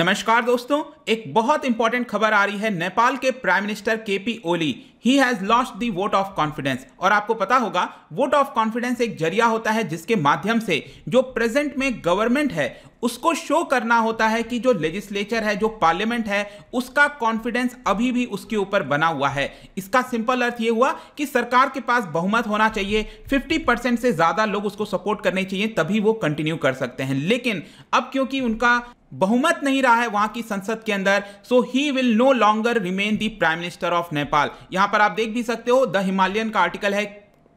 नमस्कार दोस्तों एक बहुत इंपॉर्टेंट खबर आ रही है नेपाल के prime minister KP Oli he has lost the vote of confidence और आपको पता होगा वोट ऑफ कॉन्फिडेंस एक जरिया होता है जिसके माध्यम से जो प्रेजेंट में गवर्नमेंट है उसको शो करना होता है कि जो लेजिस्लेचर है जो पार्लियामेंट है उसका कॉन्फिडेंस अभी भी उसके ऊपर बना हुआ है इसका सिंपल अर्थ ये हुआ कि सरकार के पास बहुमत होना चाहिए 50 परसेंट से ज़्यादा लोग उसको सपोर्ट करने चाहिए तभी वो कंटिन्यू कर सकते हैं लेकिन अब क्योंकि उनका बहुमत नहीं रहा है वहां की संसद के अंदर so he will no longer remain the prime minister of Nepal यहां यहां पर आप देख भी सकते हो द हिमालयन का आर्टिकल है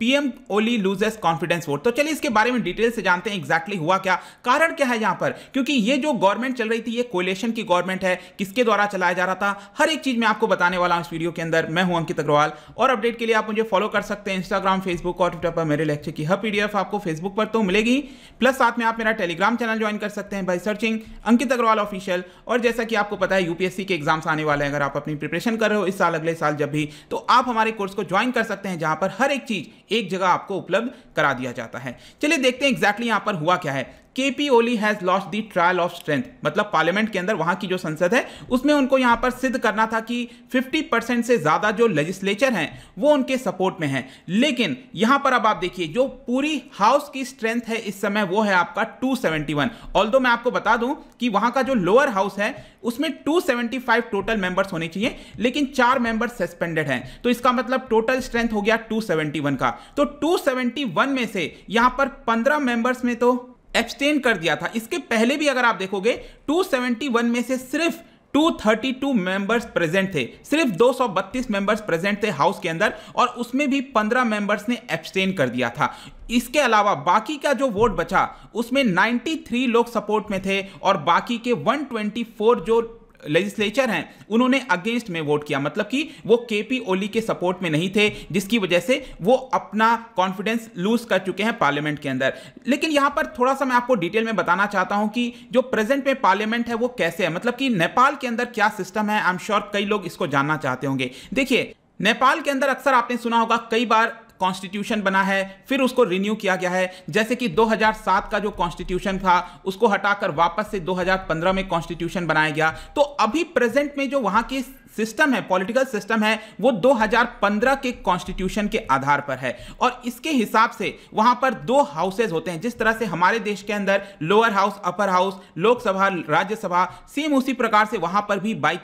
PM Oli loses confidence vote तो चलिए इसके बारे में डिटेल से जानते हैं एग्जैक्टली exactly हुआ क्या कारण क्या है यहां पर क्योंकि ये जो गवर्नमेंट चल रही थी ये कोलेशन की गवर्नमेंट है किसके द्वारा चलाया जा रहा था हर एक चीज मैं आपको बताने वाला हूं इस वीडियो के अंदर मैं हूं अंकित अग्रवाल और अपडेट के लिए आप मुझे फॉलो कर सकते हैं इंस्टाग्राम फेसबुक और ट्विटर पर मेरे लेक्चर की हर पीडीएफ आपको फेसबुक पर तो मिलेगी प्लस साथ में आप मेरा टेलीग्राम चैनल ज्वाइन कर सकते हैं by searching Ankit Agarwal official और जैसा कि आपको पता है यूपीएससी के एग्जाम्स आने वाले हैं अगर आप अपनी प्रिपरेशन कर रहे हो इस साल अगले साल जब भी तो आप हमारे कोर्स को ज्वाइन कर सकते हैं जहां पर हर एक चीज एक जगह आपको उपलब्ध करा दिया जाता है चलिए देखते हैं एग्जैक्टली यहाँ पर हुआ क्या है KP Oli has lost the trial of strength मतलब पार्लियामेंट के अंदर वहां की जो संसद है उसमें उनको यहां पर सिद्ध करना था कि 50 परसेंट से ज्यादा जो लेजिस्लेचर हैं वो उनके सपोर्ट में है लेकिन यहां पर अब आप देखिए जो पूरी हाउस की स्ट्रेंथ है इस समय वो है आपका 271 दो मैं आपको बता दूं कि वहां का जो लोअर हाउस है उसमें 275 टोटल मेंबर्स होने चाहिए लेकिन चार मेंबर सस्पेंडेड हैं तो इसका मतलब टोटल स्ट्रेंथ हो गया 271 का तो 271 में से यहां पर 15 मेंबर्स में तो एक्सटेन कर दिया था इसके पहले भी अगर आप देखोगे 271 में से सिर्फ 232 मेंबर्स प्रेजेंट थे सिर्फ 232 मेंबर्स प्रेजेंट थे हाउस के अंदर और उसमें भी 15 मेंबर्स ने एब्सटेन कर दिया था इसके अलावा बाकी का जो वोट बचा उसमें 93 लोग सपोर्ट में थे और बाकी के 124 जो लेजिस्लेचर हैं उन्होंने अगेंस्ट में वोट किया मतलब कि वो के पी ओली के सपोर्ट में नहीं थे जिसकी वजह से वो अपना कॉन्फिडेंस लूज कर चुके हैं पार्लियामेंट के अंदर लेकिन यहाँ पर थोड़ा सा मैं आपको डिटेल में बताना चाहता हूँ कि जो प्रेजेंट में पार्लियामेंट है वो कैसे है मतलब कि नेपाल के अंदर क्या सिस्टम है आई एम श्योर कई लोग इसको जानना चाहते होंगे देखिए नेपाल के अंदर अक्सर आपने सुना होगा कई बार कॉन्स्टिट्यूशन बना है फिर उसको रिन्यू किया गया है जैसे कि 2007 का जो कॉन्स्टिट्यूशन था उसको हटाकर वापस से 2015 में कॉन्स्टिट्यूशन बनाया गया तो अभी प्रेजेंट में जो वहां की सिस्टम है पॉलिटिकल सिस्टम है वो 2015 के कॉन्स्टिट्यूशन के आधार पर है और इसके हिसाब से वहां पर दो हाउसेज होते हैं जिस तरह से हमारे देश के अंदर lower house upper house Lok Sabha Rajya Sabha same उसी प्रकार से वहां पर भी बाई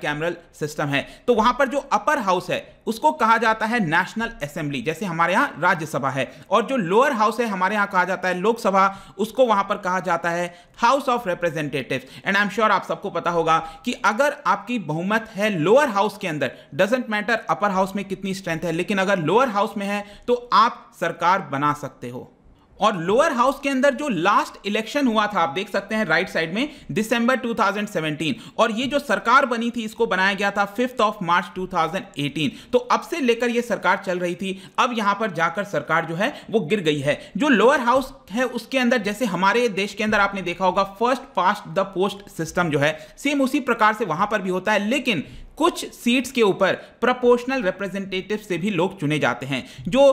सिस्टम है तो वहां पर जो अपर हाउस है उसको कहा जाता है नेशनल असेंबली जैसे हमारे यहाँ राज्यसभा है और जो लोअर हाउस है हमारे यहाँ कहा जाता है लोकसभा उसको वहां पर कहा जाता है house of representative and I am sure आप सबको पता होगा कि अगर आपकी बहुमत है लोअर हाउस के अंदर डजेंट मैटर अपर हाउस में कितनी स्ट्रेंथ है लेकिन अगर लोअर हाउस में है तो आप सरकार बना सकते हो और लोअर हाउस के अंदर जो लास्ट इलेक्शन हुआ था आप देख सकते हैं राइट साइड में दिसंबर 2017 और ये जो सरकार बनी थी इसको बनाया गया था फिफ्थ ऑफ मार्च 2018 तो अब से लेकर ये सरकार चल रही थी अब यहां पर जाकर सरकार जो है वो गिर गई है जो लोअर हाउस है उसके अंदर जैसे हमारे देश के अंदर आपने देखा होगा first past the post system जो है सेम उसी प्रकार से वहां पर भी होता है लेकिन कुछ सीट्स के ऊपर प्रोपोर्शनल रिप्रेजेंटेटिव से भी लोग चुने जाते हैं जो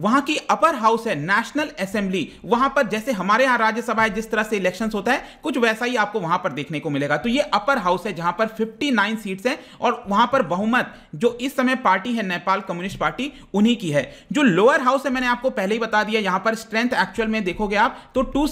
वहां की अपर हाउस है नेशनल असेंबली वहां पर जैसे हमारे यहां राज्यसभा है जिस तरह से इलेक्शन होता है कुछ वैसा ही आपको वहां पर देखने को मिलेगा तो ये अपर हाउस है जहां पर 59 सीट्स हैं और वहां पर बहुमत जो इस समय पार्टी है नेपाल कम्युनिस्ट पार्टी उन्हीं की है जो लोअर हाउस है मैंने आपको पहले ही बता दिया यहां पर स्ट्रेंथ एक्चुअल में देखोगे आप तो टू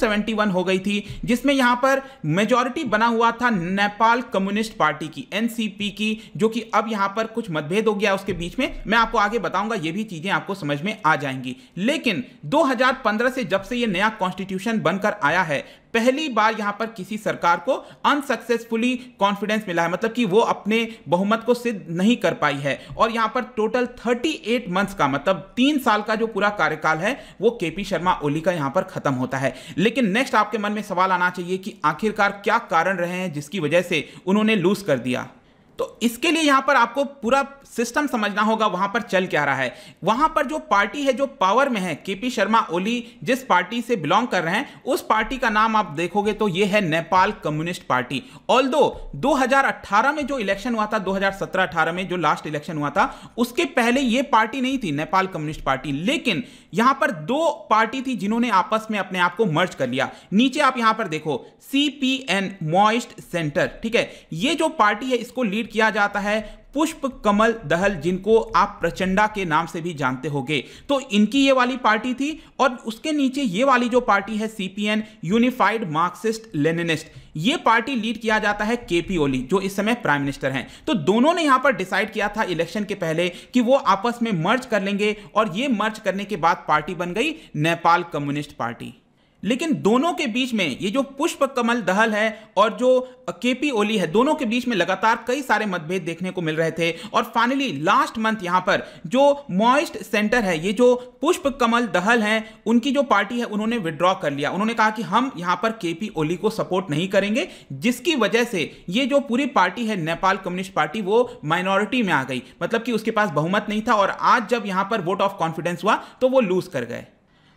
हो गई थी जिसमें यहां पर मेजोरिटी बना हुआ था नेपाल कम्युनिस्ट पार्टी की एनसीपी की जो कि अब यहां पर कुछ मतभेद हो गया उसके बीच में मैं आपको आगे बताऊंगा ये भी चीजें आपको समझ में आ जाएंगी जाएंगी लेकिन 2015 से जब से ये नया कॉन्स्टिट्यूशन बनकर आया है पहली बार यहां पर किसी सरकार को अनसक्सेसफुली कॉन्फिडेंस मिला है मतलब कि वो अपने बहुमत को सिद्ध नहीं कर पाई है और यहां पर टोटल 38 मंथ्स का मतलब तीन साल का जो पूरा कार्यकाल है वो केपी शर्मा ओली का यहां पर खत्म होता है लेकिन नेक्स्ट आपके मन में सवाल आना चाहिए कि आखिरकार क्या कारण रहे हैं जिसकी वजह से उन्होंने लूज कर दिया तो इसके लिए यहां पर आपको पूरा सिस्टम समझना होगा वहां पर चल क्या रहा है वहां पर जो पार्टी है जो पावर में है केपी शर्मा ओली जिस पार्टी से बिलोंग कर रहे हैं उस पार्टी का नाम आप देखोगे तो ये है नेपाल कम्युनिस्ट पार्टी ऑल दो 2018 में जो इलेक्शन हुआ था 2017-18 में जो लास्ट इलेक्शन हुआ था उसके पहले यह पार्टी नहीं थी नेपाल कम्युनिस्ट पार्टी लेकिन यहां पर दो पार्टी थी जिन्होंने आपस में अपने आप को मर्ज कर लिया नीचे आप यहां पर देखो सीपीएन मॉइस्ट सेंटर ठीक है यह जो पार्टी है इसको लीड डेडिकेट किया जाता है पुष्प कमल दहल जिनको आप प्रचंडा के नाम से भी जानते होंगे तो इनकी ये वाली पार्टी थी और उसके नीचे ये वाली जो पार्टी है सीपीएन यूनिफाइड मार्क्सिस्ट लेनिनिस्ट ये पार्टी लीड किया जाता है केपी ओली जो इस समय प्राइम मिनिस्टर हैं तो दोनों ने यहां पर डिसाइड किया था इलेक्शन के पहले कि वो आपस में मर्ज कर लेंगे और ये मर्ज करने के बाद पार्टी बन गई नेपाल कम्युनिस्ट पार्टी लेकिन दोनों के बीच में ये जो पुष्प कमल दहल है और जो केपी ओली है दोनों के बीच में लगातार कई सारे मतभेद देखने को मिल रहे थे और फाइनली लास्ट मंथ यहां पर जो मॉइस्ट सेंटर है ये जो पुष्प कमल दहल है उनकी जो पार्टी है उन्होंने विड्रॉ कर लिया उन्होंने कहा कि हम यहां पर केपी ओली को सपोर्ट नहीं करेंगे जिसकी वजह से ये जो पूरी पार्टी है नेपाल कम्युनिस्ट पार्टी वो माइनॉरिटी में आ गई मतलब कि उसके पास बहुमत नहीं था और आज जब यहां पर वोट ऑफ कॉन्फिडेंस हुआ तो वो लूज कर गए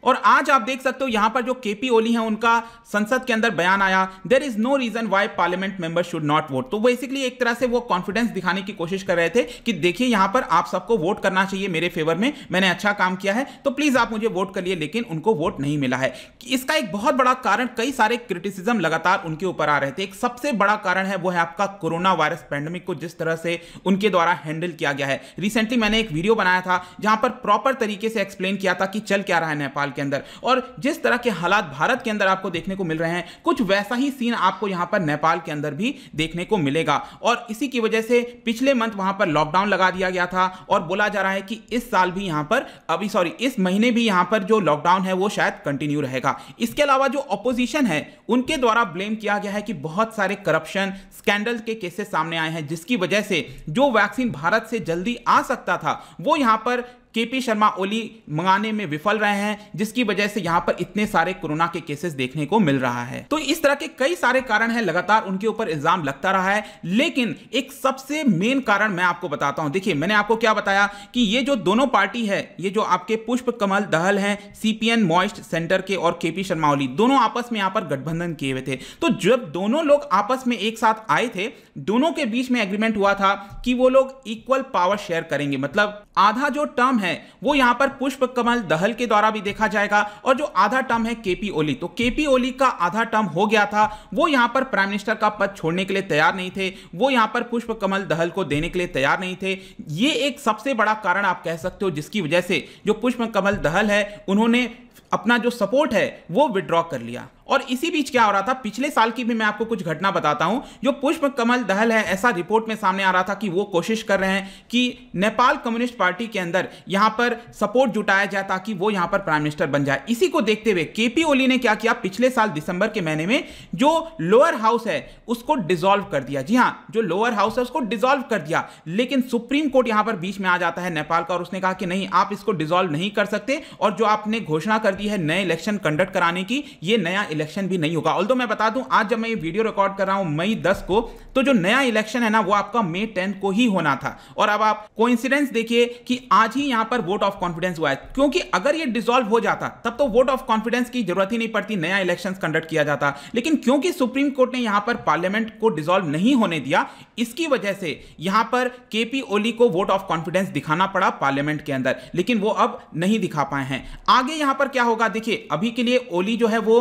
और आज आप देख सकते हो यहां पर जो केपी ओली हैं उनका संसद के अंदर बयान आया there is no reason why parliament member should not vote तो बेसिकली एक तरह से वो कॉन्फिडेंस दिखाने की कोशिश कर रहे थे कि देखिए यहां पर आप सबको वोट करना चाहिए मेरे फेवर में मैंने अच्छा काम किया है तो प्लीज आप मुझे वोट करिए लेकिन उनको वोट नहीं मिला है इसका एक बहुत बड़ा कारण कई सारे क्रिटिसिज्म लगातार उनके ऊपर आ रहे थे एक सबसे बड़ा कारण है वो है आपका कोरोना वायरस पैंडमिक को जिस तरह से उनके द्वारा हैंडल किया गया है रिसेंटली मैंने एक वीडियो बनाया था जहां पर प्रॉपर तरीके से एक्सप्लेन किया था कि चल क्या रहा है नेपाल साल के अंदर और जिस तरह के हालात भारत के अंदर आपको देखने को मिल रहे हैं कुछ वैसा ही सीन आपको यहां पर नेपाल के अंदर भी देखने को मिलेगा और इसी की वजह से पिछले मंथ वहां पर लॉकडाउन लगा दिया गया था और बोला जा रहा है कि इस साल भी यहां पर अभी सॉरी इस महीने भी यहां पर जो लॉकडाउन है वो शायद कंटिन्यू रहेगा इसके अलावा जो अपोजिशन है उनके द्वारा ब्लेम किया गया है कि बहुत सारे करप्शन स्कैंडल के केसेस सामने आए हैं जिसकी वजह से जो वैक्सीन भारत से जल्दी आ सकता था वो यहां पर केपी शर्मा ओली मंगाने में विफल रहे हैं जिसकी वजह से यहाँ पर इतने सारे कोरोना के केसेस देखने को मिल रहा है तो इस तरह के कई सारे कारण है लगातार उनके ऊपर इल्जाम लगता रहा है लेकिन एक सबसे मेन कारण मैं आपको बताता हूं देखिए मैंने आपको क्या बताया कि ये जो दोनों पार्टी है ये जो आपके पुष्प कमल दहल है सीपीएन मॉइस्ट सेंटर के और केपी शर्मा ओली दोनों आपस में यहां पर गठबंधन किए हुए थे तो जब दोनों लोग आपस में एक साथ आए थे दोनों के बीच में एग्रीमेंट हुआ था कि वो लोग इक्वल पावर शेयर करेंगे मतलब आधा जो टर्म है वो यहां पर पुष्प कमल दहल के द्वारा भी देखा जाएगा और जो आधा टर्म है केपी ओली तो केपी ओली का आधा टर्म हो गया था वो यहां पर प्राइम मिनिस्टर का पद छोड़ने के लिए तैयार नहीं थे वो यहां पर पुष्प कमल दहल को देने के लिए तैयार नहीं थे ये एक सबसे बड़ा कारण आप कह सकते हो जिसकी वजह से जो पुष्प कमल दहल है उन्होंने अपना जो सपोर्ट है वो विड्रॉ कर लिया और इसी बीच क्या हो रहा था पिछले साल की भी मैं आपको कुछ घटना बताता हूं जो पुष्प कमल दहल है ऐसा रिपोर्ट में सामने आ रहा था कि वो कोशिश कर रहे हैं कि नेपाल कम्युनिस्ट पार्टी के अंदर यहां पर सपोर्ट जुटाया जाए ताकि वो यहां पर प्राइम मिनिस्टर बन जाए इसी को देखते हुए केपी ओली ने क्या किया पिछले साल दिसंबर के महीने में जो लोअर हाउस है उसको डिजोल्व कर दिया जी हाँ जो लोअर हाउस है उसको डिजोल्व कर दिया लेकिन सुप्रीम कोर्ट यहां पर बीच में आ जाता है नेपाल का और उसने कहा कि नहीं आप इसको डिजोल्व नहीं कर सकते और जो आपने घोषणा कर दी है नए इलेक्शन कंडक्ट कराने की यह नया इलेक्शन भी नहीं होगा ऑल्दो मैं बता दूं आज जब मैं ये वीडियो रिकॉर्ड कर रहा हूं मई 10 को तो जो नया इलेक्शन है ना वो आपका मई टेन को ही होना था और अब आप कोइंसिडेंस देखिए कि आज ही यहां पर वोट ऑफ कॉन्फिडेंस हुआ है क्योंकि अगर ये डिसॉल्व हो जाता तब तो वोट ऑफ कॉन्फिडेंस की जरूरत ही नहीं पड़ती नया इलेक्शन कंडक्ट किया जाता लेकिन क्योंकि सुप्रीम कोर्ट ने यहां पर पार्लियामेंट को डिजोल्व नहीं होने दिया इसकी वजह से यहां पर केपी ओली को वोट ऑफ कॉन्फिडेंस दिखाना पड़ा पार्लियामेंट के अंदर लेकिन वो अब नहीं दिखा पाए हैं आगे यहां पर क्या होगा देखिए अभी के लिए ओली जो है वो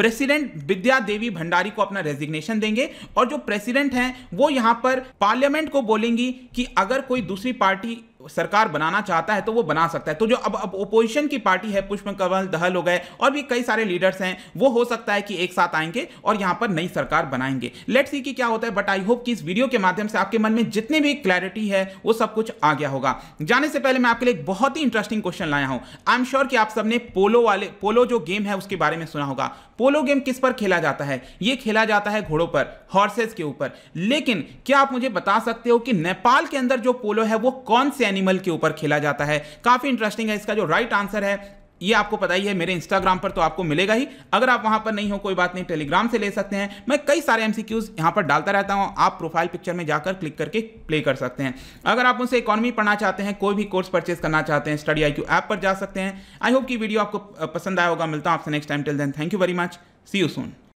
प्रेसिडेंट विद्या देवी भंडारी को अपना रेजिग्नेशन देंगे और जो प्रेसिडेंट हैं वो यहां पर पार्लियामेंट को बोलेंगी कि अगर कोई दूसरी पार्टी सरकार बनाना चाहता है तो वो बना सकता है तो जो अब अब ओपोजिशन की पार्टी है पुष्प कमल दहल हो गए और भी कई सारे लीडर्स हैं वो हो सकता है कि एक साथ आएंगे और यहाँ पर नई सरकार बनाएंगे लेट सी कि क्या होता है बट आई होप कि इस वीडियो के माध्यम से आपके मन में जितने भी क्लैरिटी है वो सब कुछ आ गया होगा जाने से पहले मैं आपके लिए एक बहुत ही इंटरेस्टिंग क्वेश्चन लाया हूँ आई एम श्योर कि आप सबने पोलो वाले पोलो जो गेम है उसके बारे में सुना होगा पोलो गेम किस पर खेला जाता है ये खेला जाता है घोड़ों पर हॉर्सेस के ऊपर लेकिन क्या आप मुझे बता सकते हो कि नेपाल के अंदर जो पोलो है वो कौन से एनिमल के ऊपर खेला जाता है काफ़ी इंटरेस्टिंग है इसका जो राइट आंसर है ये आपको पता ही है मेरे इंस्टाग्राम पर तो आपको मिलेगा ही अगर आप वहां पर नहीं हो कोई बात नहीं टेलीग्राम से ले सकते हैं मैं कई सारे एमसीक्यूज सी यहां पर डालता रहता हूं आप प्रोफाइल पिक्चर में जाकर क्लिक करके प्ले कर सकते हैं अगर आप उनसे इकोनॉमी पढ़ना चाहते हैं कोई भी कोर्स परचेज करना चाहते हैं स्टडी आई ऐप पर जा सकते हैं आई होप की वीडियो आपको पसंद आया होगा मिलता हूं आपसे next time till then thank you very much see you soon